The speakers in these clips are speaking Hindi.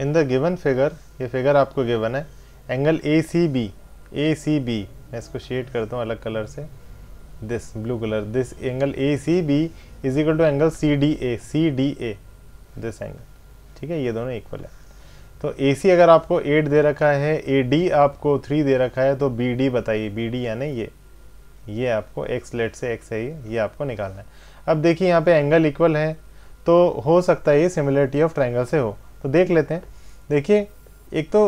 इन द गिवन फिगर ये फिगर आपको गिवन है angle A C B A C B मैं इसको शेड करता हूँ अलग कलर से this blue colour this angle A C B is equal to angle C D A C D A this angle ठीक है ये दोनों इक्वल है तो ए सी अगर आपको एट दे रखा है ए डी आपको थ्री दे रखा है तो बी डी बताइए बी डी यानी ये ये आपको एक्स लेट से एक्स है ये ये आपको निकालना है अब देखिए यहाँ पे एंगल इक्वल है तो हो सकता है ये सिमिलरिटी ऑफ ट्राइंगल से हो तो देख लेते हैं देखिए एक तो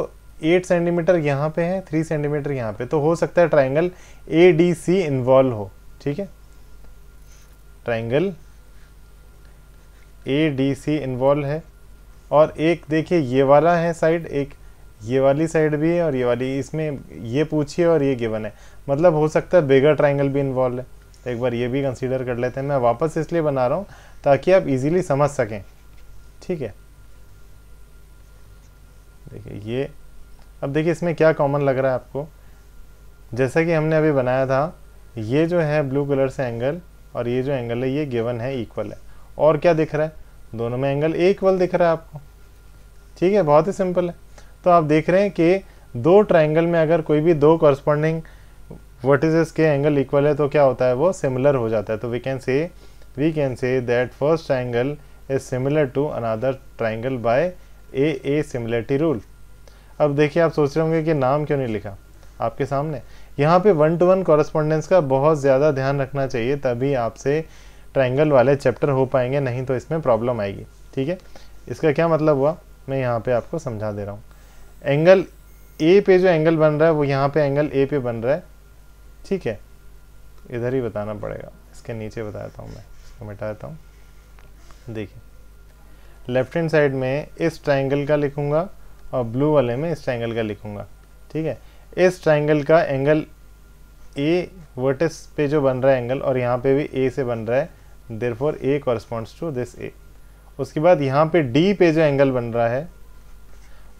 8 सेंटीमीटर यहाँ पे है 3 सेंटीमीटर यहाँ पे तो हो सकता है triangle A D C involve हो ठीक है triangle A D C involve है और एक देखिए ये वाला है साइड एक ये वाली साइड भी है और ये वाली इसमें ये पूछिए और ये गिवन है मतलब हो सकता है बेगर ट्राइंगल भी इन्वॉल्व है तो एक बार ये भी कंसिडर कर लेते हैं मैं वापस इसलिए बना रहा हूँ ताकि आप इजीली समझ सकें ठीक है देखिए ये अब देखिए इसमें क्या कॉमन लग रहा है आपको जैसा कि हमने अभी बनाया था ये जो है ब्लू कलर से एंगल और ये जो एंगल है ये गिवन है इक्वल है और क्या दिख रहा है दोनों में एंगल इक्वल दिख रहा है आपको ठीक है बहुत ही सिंपल है तो आप देख रहे हैं कि दो ट्राइंगल में अगर कोई भी दो कॉरस्पॉन्डिंग वर्टिजेस के एंगल इक्वल है तो क्या होता है वो सिमिलर हो जाता है तो we can say we can say that first triangle is similar to another triangle by A A similarity rule अब देखिए आप सोच रहे होंगे कि नाम क्यों नहीं लिखा आपके सामने यहाँ पे वन टू वन कॉरेस्पॉन्डेंस का बहुत ज़्यादा ध्यान रखना चाहिए तभी आपसे ट्राइंगल वाले चैप्टर हो पाएंगे नहीं तो इसमें प्रॉब्लम आएगी ठीक है इसका क्या मतलब हुआ मैं यहाँ पे आपको समझा दे रहा हूँ एंगल ए पे जो एंगल बन रहा है वो यहाँ पे एंगल ए पे बन रहा है ठीक है इधर ही बताना पड़ेगा इसके नीचे बताता हूँ मैं इसको मिटाता हूँ देखिए लेफ्ट हैंड साइड में इस ट्राइंगल का लिखूंगा और ब्लू वाले में इस ट्राइंगल का लिखूंगा ठीक है इस ट्राइंगल का एंगल ए वर्टिस पे जो बन रहा है एंगल और यहाँ पे भी ए से बन रहा है there four A corresponds to this A उसके बाद यहाँ पे डी पे जो एंगल बन रहा है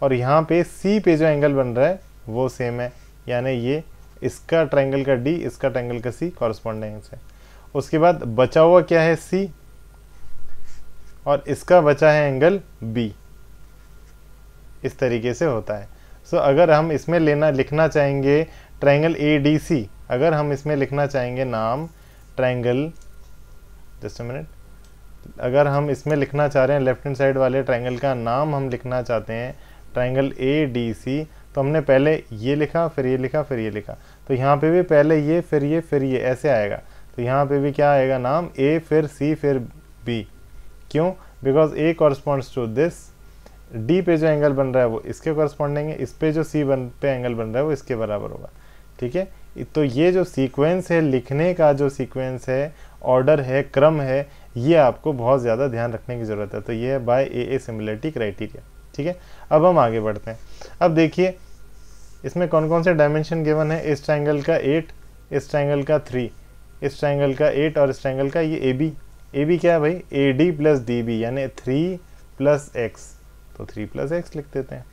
और यहाँ पे सी पे जो एंगल बन रहा है वो सेम है यानी ये इसका ट्राइंगल का डी इसका ट्राइंगल का सी कॉरस्पॉन्डेंस है उसके बाद बचा हुआ क्या है सी और इसका बचा है एंगल बी इस तरीके से होता है सो so, अगर हम इसमें लेना लिखना चाहेंगे ट्रायंगल ए डी सी अगर हम इसमें लिखना चाहेंगे नाम ट्रायंगल जस्ट मिनट अगर हम इसमें लिखना चाह रहे हैं लेफ्ट हैंड साइड वाले ट्रायंगल का नाम हम लिखना चाहते हैं ट्रायंगल ए डी सी तो हमने पहले ये लिखा फिर ये लिखा फिर ये लिखा तो यहाँ पे भी पहले ये फिर ये फिर ये ऐसे आएगा तो यहाँ पे भी क्या आएगा नाम ए फिर सी फिर बी क्यों because A corresponds to this D पे जो एंगल बन रहा है वो इसके कॉरस्पॉन्डिंग है इस पे जो सी बन पे एंगल बन रहा है वो इसके बराबर होगा ठीक है तो ये जो सीक्वेंस है लिखने का जो सीक्वेंस है ऑर्डर है क्रम है ये आपको बहुत ज़्यादा ध्यान रखने की ज़रूरत है तो ये है by A A similarity criteria ठीक है अब हम आगे बढ़ते हैं अब देखिए इसमें कौन कौन से डायमेंशन गिवन है इस ट्राइंगल का एट इस ट्राइंगल का थ्री इस ट्राइंगल का एट और इस ट्राइंगल का ये ए बी ए बी क्या है भाई A D plus D B यानी थ्री प्लस एक्स तो थ्री प्लस एक्स लिख देते हैं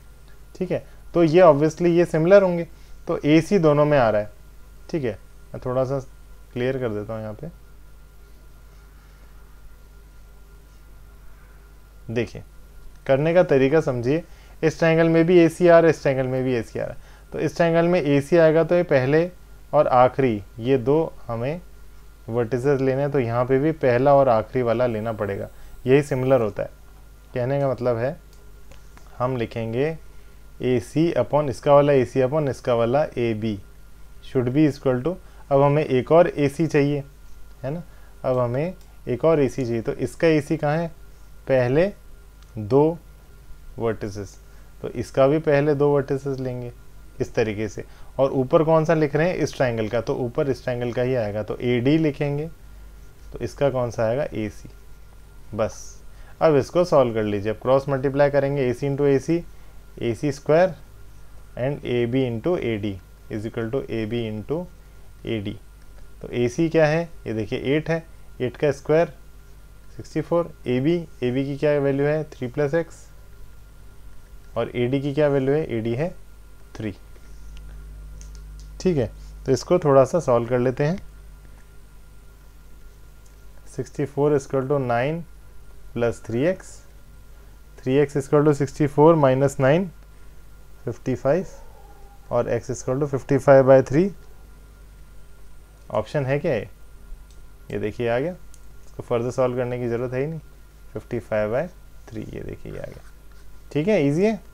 ठीक है तो ये ऑब्वियसली ये सिमिलर होंगे तो ए सी दोनों में आ रहा है ठीक है मैं थोड़ा सा क्लियर कर देता हूँ यहाँ पे देखिए करने का तरीका समझिए इस ट्रैंगल में भी ए सी आ रहा है इस ट्रैंगल में भी ए सी आ रहा है तो इस ट्रैंगल में ए सी आएगा तो ये पहले और आखिरी ये दो हमें वर्टिसेस लेने हैं तो यहाँ पे भी पहला और आखिरी वाला लेना पड़ेगा यही सिमिलर होता है कहने का मतलब है हम लिखेंगे ए सी अपॉन इसका वाला ए सी अपॉन इसका वाला A B should be equal to अब हमें एक और ए सी चाहिए है ना अब हमें एक और ए सी चाहिए तो इसका ए सी कहाँ है पहले दो वर्टिसेस तो इसका भी पहले दो वर्टिसेस लेंगे इस तरीके से और ऊपर कौन सा लिख रहे हैं इस ट्राइंगल का तो ऊपर इस ट्राइंगल का ही आएगा तो ए डी लिखेंगे तो इसका कौन सा आएगा ए सी बस अब इसको सॉल्व कर लीजिए अब क्रॉस मल्टीप्लाई करेंगे A C into A C A C square and A B into A D is equal to A B into A D तो ए सी क्या है ये देखिए एट है एट का square sixty four A B A B की क्या वैल्यू है थ्री प्लस एक्स और ए डी की क्या वैल्यू है ए डी है थ्री ठीक है तो इसको थोड़ा सा सॉल्व कर लेते हैं 64 four equal to nine plus three X three X equal to sixty four minus nine fifty five और X equal to fifty five by three option है क्या ये ये देखिए आ गया इसको फर्दर सॉल्व करने की ज़रूरत है ही नहीं फिफ्टी फाइव बाई थ्री ये देखिए आ गया ठीक है ईजी है